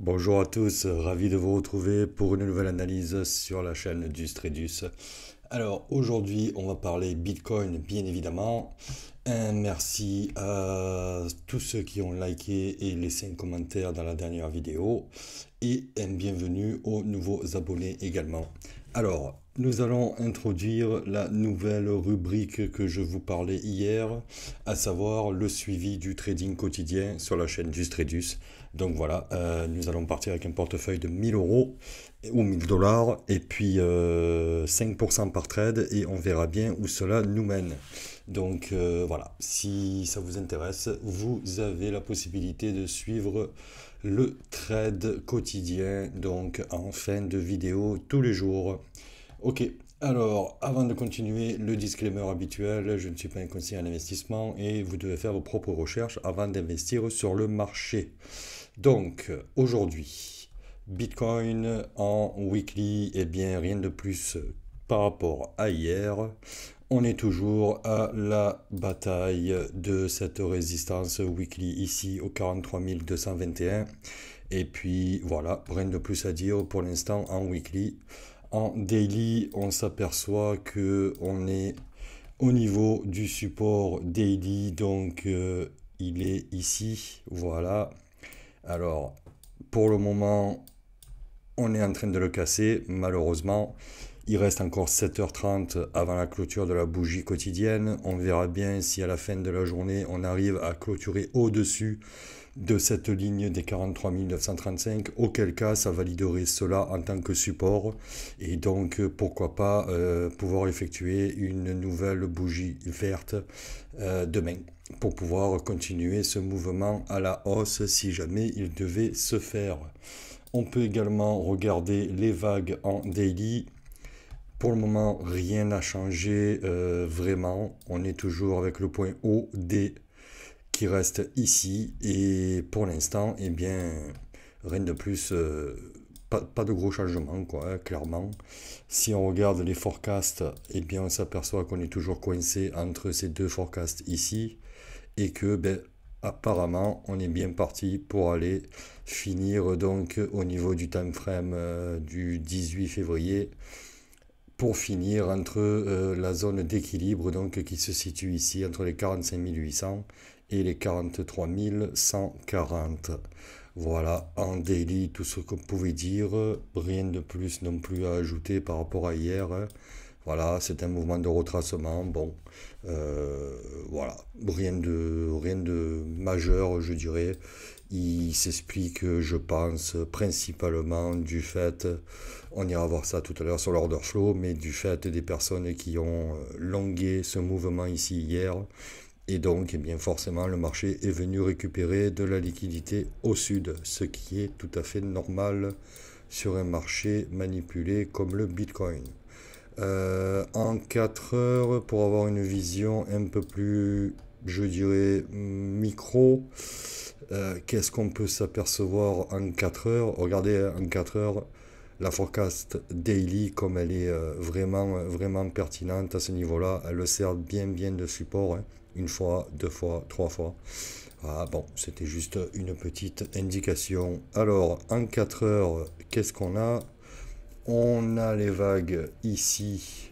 Bonjour à tous, ravi de vous retrouver pour une nouvelle analyse sur la chaîne du Alors aujourd'hui, on va parler Bitcoin, bien évidemment. Un merci à tous ceux qui ont liké et laissé un commentaire dans la dernière vidéo. Et un bienvenue aux nouveaux abonnés également. Alors, nous allons introduire la nouvelle rubrique que je vous parlais hier, à savoir le suivi du trading quotidien sur la chaîne du donc voilà, euh, nous allons partir avec un portefeuille de 1000 euros ou 1000 dollars et puis 5% euh, par trade et on verra bien où cela nous mène. Donc euh, voilà, si ça vous intéresse, vous avez la possibilité de suivre le trade quotidien, donc en fin de vidéo tous les jours. Ok, alors, avant de continuer, le disclaimer habituel, je ne suis pas un conseiller en investissement et vous devez faire vos propres recherches avant d'investir sur le marché. Donc aujourd'hui, Bitcoin en weekly, eh bien rien de plus par rapport à hier. On est toujours à la bataille de cette résistance weekly ici au 43 221. Et puis voilà, rien de plus à dire pour l'instant en weekly. En daily, on s'aperçoit que on est au niveau du support daily, donc euh, il est ici, voilà. Alors, pour le moment, on est en train de le casser, malheureusement. Il reste encore 7h30 avant la clôture de la bougie quotidienne. On verra bien si à la fin de la journée, on arrive à clôturer au-dessus de cette ligne des 43 935, auquel cas ça validerait cela en tant que support et donc pourquoi pas euh, pouvoir effectuer une nouvelle bougie verte euh, demain pour pouvoir continuer ce mouvement à la hausse si jamais il devait se faire. On peut également regarder les vagues en daily. Pour le moment, rien n'a changé euh, vraiment. On est toujours avec le point OD D qui reste ici. Et pour l'instant, eh bien, rien de plus euh, pas, de gros changements, quoi, hein, clairement. Si on regarde les forecasts, eh bien, on s'aperçoit qu'on est toujours coincé entre ces deux forecasts ici et que, ben, apparemment, on est bien parti pour aller finir donc au niveau du time frame euh, du 18 février pour finir entre euh, la zone d'équilibre donc qui se situe ici entre les 45 800 et les 43 140. Voilà, en délit, tout ce que vous pouvez dire. Rien de plus non plus à ajouter par rapport à hier. Voilà, c'est un mouvement de retracement. Bon, euh, voilà, rien de, rien de majeur, je dirais. Il s'explique, je pense, principalement du fait, on ira voir ça tout à l'heure sur l'order flow, mais du fait des personnes qui ont euh, longué ce mouvement ici hier, et donc, eh bien forcément, le marché est venu récupérer de la liquidité au sud, ce qui est tout à fait normal sur un marché manipulé comme le Bitcoin. Euh, en 4 heures, pour avoir une vision un peu plus, je dirais, micro, euh, qu'est-ce qu'on peut s'apercevoir en 4 heures Regardez, hein, en 4 heures, la forecast daily, comme elle est euh, vraiment, vraiment pertinente à ce niveau-là, elle le sert bien, bien de support. Hein une fois, deux fois, trois fois. Ah bon, c'était juste une petite indication. Alors, en quatre heures, qu'est-ce qu'on a On a les vagues ici.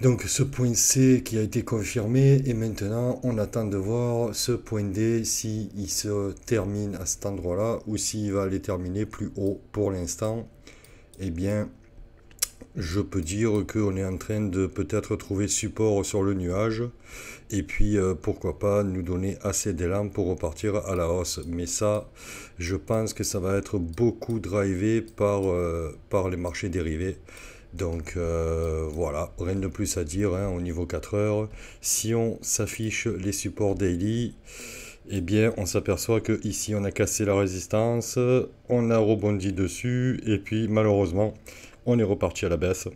Donc ce point C qui a été confirmé et maintenant on attend de voir ce point D si il se termine à cet endroit là ou s'il va aller terminer plus haut pour l'instant. et eh bien je peux dire qu'on est en train de peut-être trouver support sur le nuage et puis euh, pourquoi pas nous donner assez d'élan pour repartir à la hausse. Mais ça, je pense que ça va être beaucoup drivé par, euh, les marchés dérivés. Donc euh, voilà, rien de plus à dire hein, au niveau 4 heures. Si on s'affiche les supports daily, eh bien on s'aperçoit que ici on a cassé la résistance, on a rebondi dessus et puis malheureusement on est reparti à la baisse.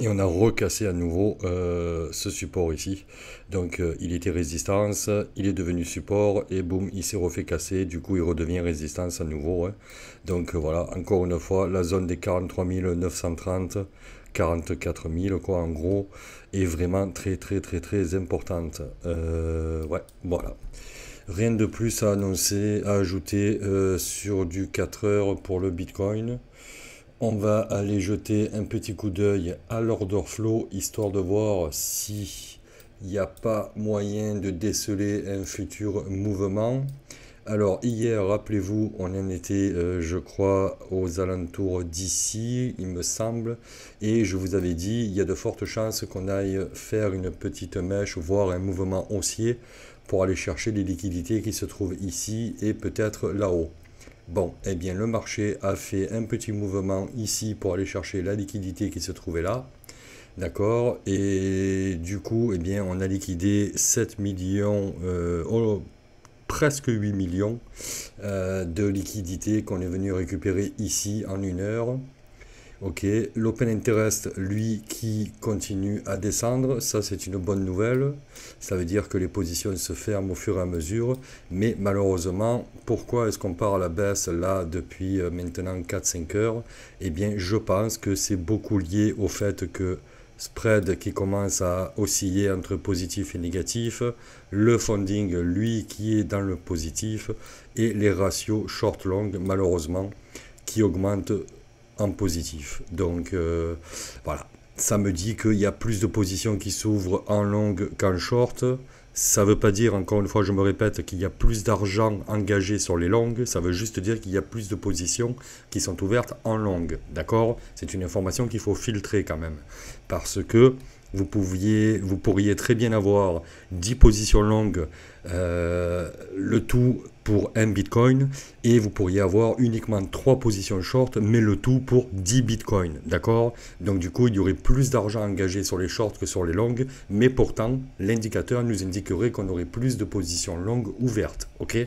Et on a recassé à nouveau euh, ce support ici. Donc euh, il était résistance, il est devenu support et boum, il s'est refait casser. Du coup, il redevient résistance à nouveau. Hein. Donc euh, voilà, encore une fois, la zone des 43 930, 44 000 quoi en gros, est vraiment très très très très importante. ouais, voilà. Rien de plus à annoncer, à ajouter sur du 4 heures pour le Bitcoin. On va aller jeter un petit coup d'œil à l'order flow, histoire de voir si il n'y a pas moyen de déceler un futur mouvement. Alors hier, rappelez-vous, on en était, euh, je crois, aux alentours d'ici, il me semble, et je vous avais dit, il y a de fortes chances qu'on aille faire une petite mèche, voire un mouvement haussier, pour aller chercher les liquidités qui se trouvent ici et peut-être là-haut. Bon, eh bien le marché a fait un petit mouvement ici pour aller chercher la liquidité qui se trouvait là. D'accord Et du coup, eh bien, on a liquidé 7 millions, euh, oh, presque 8 millions euh, de liquidités qu'on est venu récupérer ici en une heure. Ok, l'open interest, lui, qui continue à descendre, ça c'est une bonne nouvelle. Ça veut dire que les positions se ferment au fur et à mesure. Mais malheureusement, pourquoi est-ce qu'on part à la baisse là depuis euh, maintenant 4-5 heures Eh bien, je pense que c'est beaucoup lié au fait que spread qui commence à osciller entre positif et négatif, le funding, lui, qui est dans le positif, et les ratios short-long, malheureusement, qui augmentent en positif. Donc euh, voilà, ça me dit qu'il y a plus de positions qui s'ouvrent en longue qu'en short. Ça ne veut pas dire, encore une fois, je me répète, qu'il y a plus d'argent engagé sur les longues. Ça veut juste dire qu'il y a plus de positions qui sont ouvertes en longue. D'accord C'est une information qu'il faut filtrer quand même. Parce que vous, vous pourriez très bien avoir 10 positions longues, euh, le tout pour un bitcoin, et vous pourriez avoir uniquement 3 positions short, mais le tout pour 10 bitcoins. D'accord Donc, du coup, il y aurait plus d'argent engagé sur les shorts que sur les longues, mais pourtant, l'indicateur nous indiquerait qu'on aurait plus de positions longues ouvertes. Ok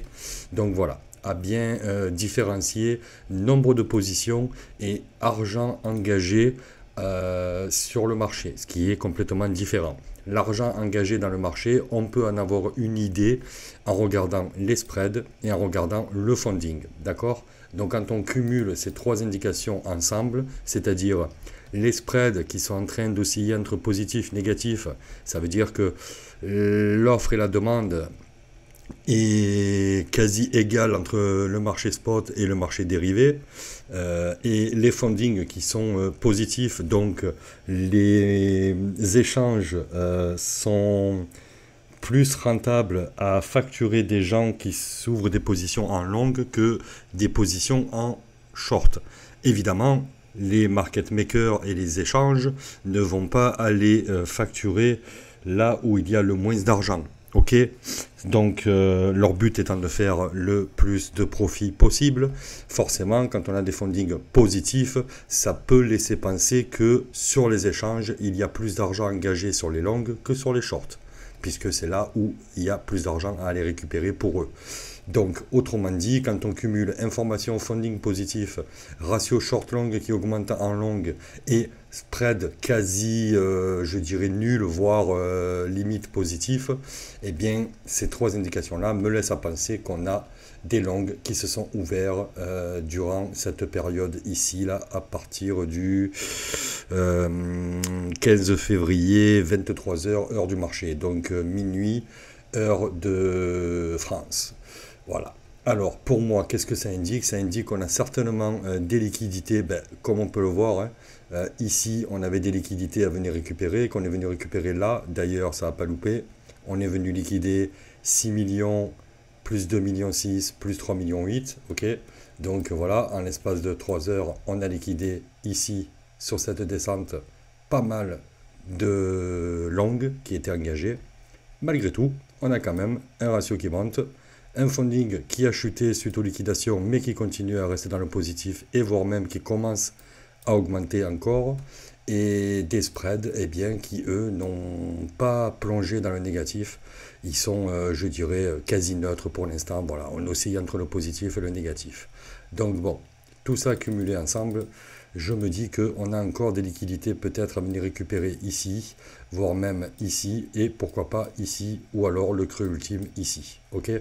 Donc, voilà à bien euh, différencier nombre de positions et argent engagé euh, sur le marché, ce qui est complètement différent. L'argent engagé dans le marché, on peut en avoir une idée en regardant les spreads et en regardant le funding. D'accord Donc quand on cumule ces trois indications ensemble, c'est-à-dire les spreads qui sont en train d'osciller entre positif et négatif, ça veut dire que l'offre et la demande est quasi égal entre le marché spot et le marché dérivé. Euh, et les fundings qui sont euh, positifs, donc les échanges euh, sont plus rentables à facturer des gens qui s'ouvrent des positions en longue que des positions en short. Évidemment, les market makers et les échanges ne vont pas aller facturer là où il y a le moins d'argent. Ok, donc euh, leur but étant de faire le plus de profit possible, forcément, quand on a des fundings positifs, ça peut laisser penser que sur les échanges, il y a plus d'argent engagé sur les longues que sur les shorts, puisque c'est là où il y a plus d'argent à aller récupérer pour eux. Donc, autrement dit, quand on cumule information funding positif, ratio short longue qui augmente en longue et spread quasi, euh, je dirais, nul, voire euh, limite positif, et eh bien, ces trois indications-là me laissent à penser qu'on a des langues qui se sont ouvertes euh, durant cette période ici, là, à partir du 15 février, 23h, heure du marché, donc minuit, heure de France. Voilà. Alors, pour moi, qu'est-ce que ça indique Ça indique qu'on a certainement des liquidités, ben, comme on peut le voir, hein, euh, ici, on avait des liquidités à venir récupérer, qu'on est venu récupérer là. D'ailleurs, ça n'a pas loupé. On est venu liquider 6 millions, plus 2 millions 6, plus 3 millions 8. OK Donc voilà, en l'espace de 3 heures, on a liquidé ici, sur cette descente, pas mal de longues qui étaient engagées. Malgré tout, on a quand même un ratio qui monte un funding qui a chuté suite aux liquidations mais qui continue à rester dans le positif et voire même qui commence a augmenté encore et des spreads et eh bien, qui, eux, n'ont pas plongé dans le négatif. Ils sont, euh, je dirais, euh, quasi neutres pour l'instant. Voilà, on oscille entre le positif et le négatif. Donc bon, tout ça cumulé ensemble, je me dis que on a encore des liquidités peut-être à venir récupérer ici, voire même ici, et pourquoi pas ici, ou alors le creux ultime ici. Ok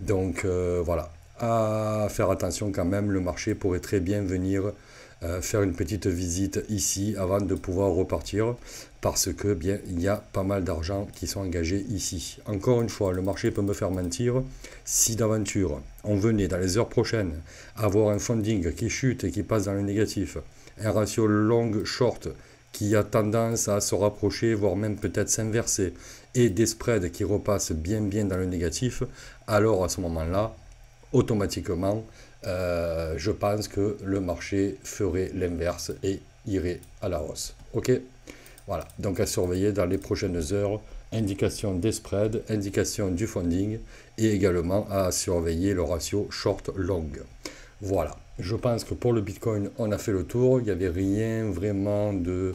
Donc euh, voilà, à faire attention quand même, le marché pourrait très bien venir euh, faire une petite visite ici avant de pouvoir repartir parce que bien il y a pas mal d'argent qui sont engagés ici. Encore une fois, le marché peut me faire mentir si d'aventure on venait dans les heures prochaines avoir un funding qui chute et qui passe dans le négatif, un ratio long short qui a tendance à se rapprocher voire même peut-être s'inverser et des spreads qui repassent bien bien dans le négatif, alors à ce moment-là, automatiquement, euh, je pense que le marché ferait l'inverse et irait à la hausse. OK Voilà, donc à surveiller dans les prochaines heures, indication des spreads, indication du funding et également à surveiller le ratio short-long. Voilà, je pense que pour le Bitcoin, on a fait le tour. Il n'y avait rien vraiment de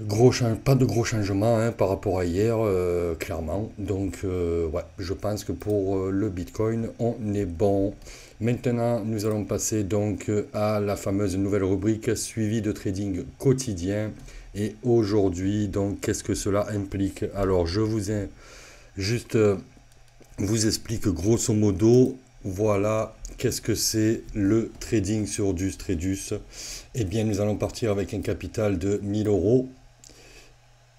Gros pas de gros changements hein, par rapport à hier, euh, clairement. Donc, euh, ouais, je pense que pour euh, le Bitcoin, on est bon. Maintenant, nous allons passer donc à la fameuse nouvelle rubrique suivi de trading quotidien. Et aujourd'hui, donc, qu'est-ce que cela implique Alors, je vous ai juste vous explique grosso modo. Voilà, qu'est-ce que c'est le trading sur du Tradus Eh bien, nous allons partir avec un capital de 1000 euros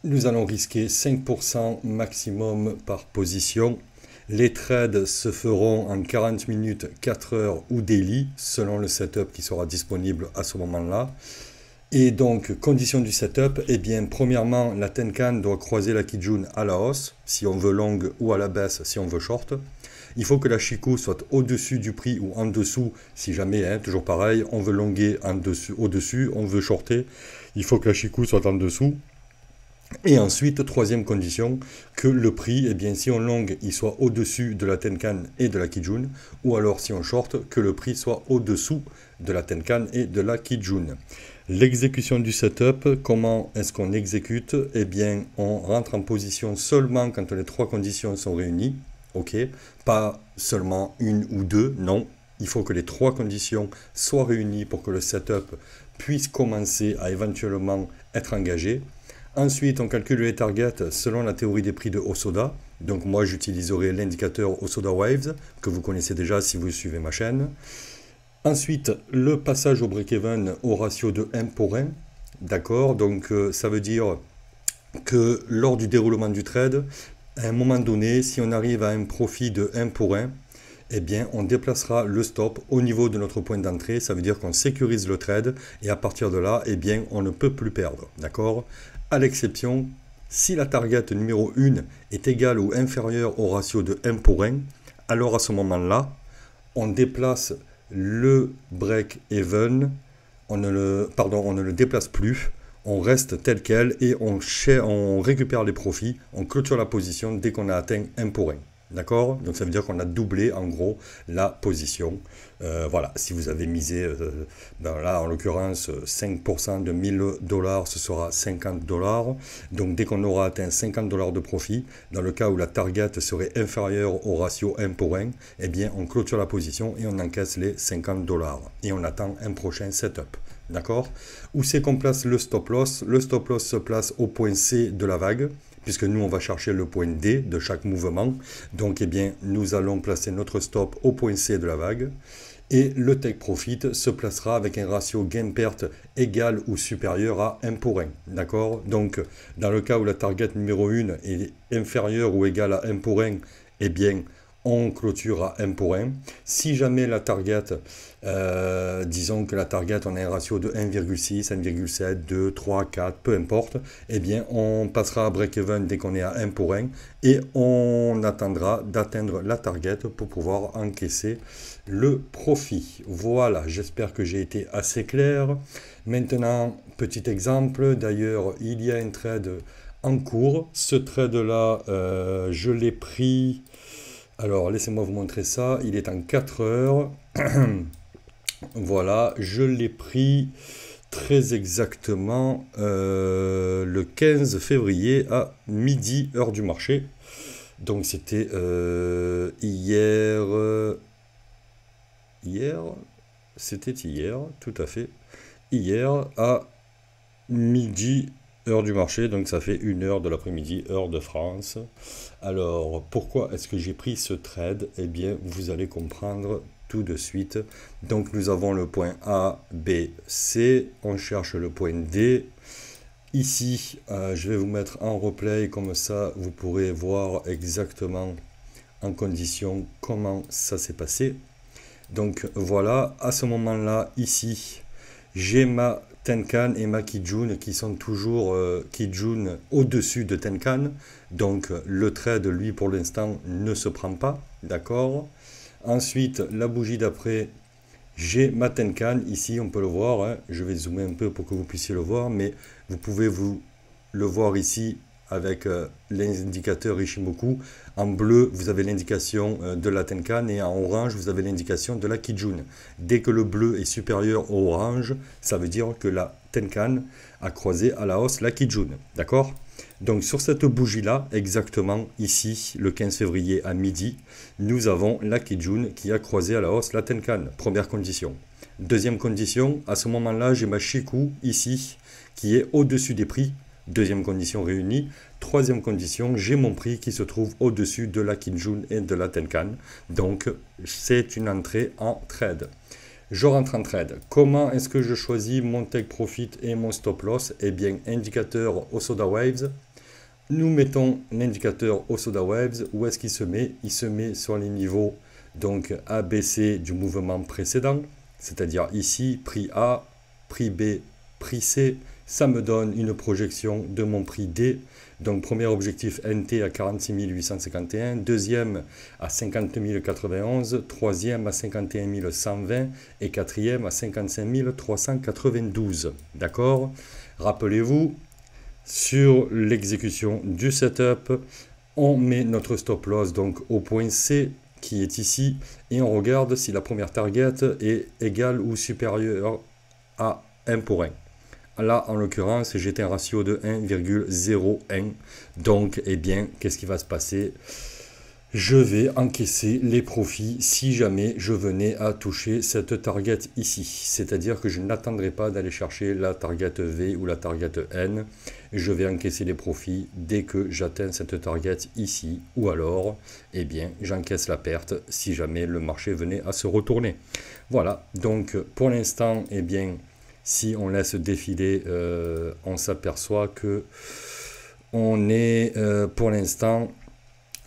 nous allons risquer 5% maximum par position. Les trades se feront en 40 minutes, 4 heures ou daily, selon le setup qui sera disponible à ce moment-là. Et donc, condition du setup, eh bien, premièrement, la Tenkan doit croiser la Kijun à la hausse, si on veut longue ou à la baisse, si on veut short. Il faut que la Chico soit au-dessus du prix ou en dessous, si jamais, hein, toujours pareil, on veut longuer au-dessus, on veut shorter, il faut que la Shiku soit en dessous. Et ensuite, troisième condition, que le prix, et eh bien, si on longue, il soit au-dessus de la Tenkan et de la Kijun, ou alors si on short, que le prix soit au-dessous de la Tenkan et de la Kijun. L'exécution du setup, comment est-ce qu'on exécute Eh bien, on rentre en position seulement quand les trois conditions sont réunies, ok Pas seulement une ou deux, non. Il faut que les trois conditions soient réunies pour que le setup puisse commencer à éventuellement être engagé. Ensuite, on calcule les targets selon la théorie des prix de Osoda. Donc moi, j'utiliserai l'indicateur Osoda Waves, que vous connaissez déjà si vous suivez ma chaîne. Ensuite, le passage au break-even au ratio de 1 pour 1. D'accord Donc euh, ça veut dire que lors du déroulement du trade, à un moment donné, si on arrive à un profit de 1 pour 1, eh bien, on déplacera le stop au niveau de notre point d'entrée. Ça veut dire qu'on sécurise le trade et à partir de là, eh bien, on ne peut plus perdre. D'accord à l'exception si la target numéro 1 est égale ou inférieure au ratio de 1 pour 1, alors à ce moment-là, on déplace le break even, on ne le, pardon, on ne le déplace plus, on reste tel quel et on, on récupère les profits, on clôture la position dès qu'on a atteint 1 pour 1. D'accord Donc ça veut dire qu'on a doublé en gros la position. Euh, voilà, si vous avez misé, euh, ben là en l'occurrence 5% de 1000 dollars, ce sera 50 dollars. Donc dès qu'on aura atteint 50 dollars de profit, dans le cas où la target serait inférieure au ratio 1 pour 1, eh bien on clôture la position et on encaisse les 50 dollars. Et on attend un prochain setup. D'accord Où c'est qu'on place le stop loss Le stop loss se place au point C de la vague puisque nous, on va chercher le point D de chaque mouvement. Donc, eh bien, nous allons placer notre stop au point C de la vague. Et le take profit se placera avec un ratio gain-perte égal ou supérieur à 1 pour 1. D'accord Donc, dans le cas où la target numéro 1 est inférieure ou égale à 1 pour 1, eh bien, on clôture à 1 pour 1. Si jamais la target, euh, disons que la target, on a un ratio de 1,6, 1,7, 2, 3, 4, peu importe, eh bien on passera à break-even dès qu'on est à 1 pour 1 et on attendra d'atteindre la target pour pouvoir encaisser le profit. Voilà, j'espère que j'ai été assez clair. Maintenant, petit exemple, d'ailleurs, il y a un trade en cours. Ce trade-là, euh, je l'ai pris alors, laissez-moi vous montrer ça. Il est en 4 heures. voilà, je l'ai pris très exactement euh, le 15 février à midi, heure du marché. Donc, c'était euh, hier. Euh, hier C'était hier, tout à fait. Hier à midi heure du marché, donc ça fait une heure de l'après-midi, heure de France. Alors, pourquoi est-ce que j'ai pris ce trade Eh bien, vous allez comprendre tout de suite. Donc, nous avons le point A, B, C. On cherche le point D. Ici, euh, je vais vous mettre en replay, comme ça, vous pourrez voir exactement en condition comment ça s'est passé. Donc, voilà, à ce moment-là, ici, j'ai ma Tenkan et ma Kijun qui sont toujours euh, Kijun au-dessus de Tenkan. Donc le trade, lui, pour l'instant, ne se prend pas. D'accord Ensuite, la bougie d'après, j'ai ma Tenkan. Ici, on peut le voir. Hein. Je vais zoomer un peu pour que vous puissiez le voir. Mais vous pouvez vous le voir ici avec euh, l'indicateur Ishimoku. En bleu, vous avez l'indication euh, de la Tenkan et en orange, vous avez l'indication de la Kijun. Dès que le bleu est supérieur au orange, ça veut dire que la Tenkan a croisé à la hausse la Kijun. D'accord donc sur cette bougie-là, exactement ici, le 15 février à midi, nous avons la Kijun qui a croisé à la hausse la Tenkan, première condition. Deuxième condition, à ce moment-là, j'ai ma Shiku ici qui est au-dessus des prix Deuxième condition réunie. Troisième condition, j'ai mon prix qui se trouve au-dessus de la Kinjun et de la Tenkan. Donc, c'est une entrée en trade. Je rentre en trade. Comment est-ce que je choisis mon take profit et mon stop loss Eh bien, indicateur au Soda Waves. Nous mettons l'indicateur au Soda Waves. Où est-ce qu'il se met Il se met sur les niveaux donc ABC du mouvement précédent, c'est-à-dire ici, prix A, prix B, prix C, ça me donne une projection de mon prix D. Donc premier objectif NT à 46 851, deuxième à 50 091, troisième à 51 120 et quatrième à 55 392. D'accord Rappelez-vous, sur l'exécution du setup, on met notre stop loss donc au point C qui est ici et on regarde si la première target est égale ou supérieure à 1 pour 1. Là, en l'occurrence, j'étais un ratio de 1,01. Donc, eh bien, qu'est-ce qui va se passer Je vais encaisser les profits si jamais je venais à toucher cette target ici. C'est-à-dire que je n'attendrai pas d'aller chercher la target V ou la target N. Je vais encaisser les profits dès que j'atteins cette target ici. Ou alors, eh bien, j'encaisse la perte si jamais le marché venait à se retourner. Voilà, donc pour l'instant, eh bien si on laisse défiler, euh, on s'aperçoit que on est euh, pour l'instant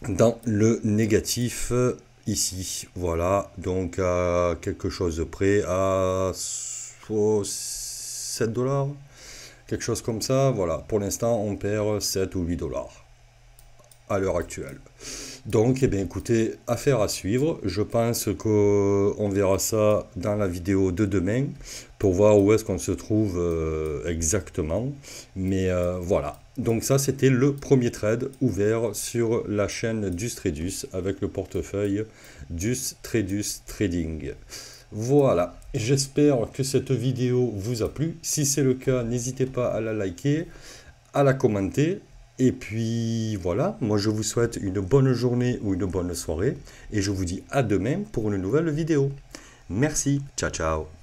dans le négatif euh, ici. Voilà, donc à quelque chose de près, à 7 dollars, quelque chose comme ça. Voilà, pour l'instant, on perd 7 ou 8 dollars à l'heure actuelle. Donc, eh bien, écoutez, affaire à suivre. Je pense qu'on verra ça dans la vidéo de demain pour voir où est-ce qu'on se trouve euh, exactement. Mais euh, voilà. Donc ça, c'était le premier trade ouvert sur la chaîne du avec le portefeuille du Trading. Voilà, j'espère que cette vidéo vous a plu. Si c'est le cas, n'hésitez pas à la liker, à la commenter et puis voilà, moi je vous souhaite une bonne journée ou une bonne soirée et je vous dis à demain pour une nouvelle vidéo. Merci, ciao ciao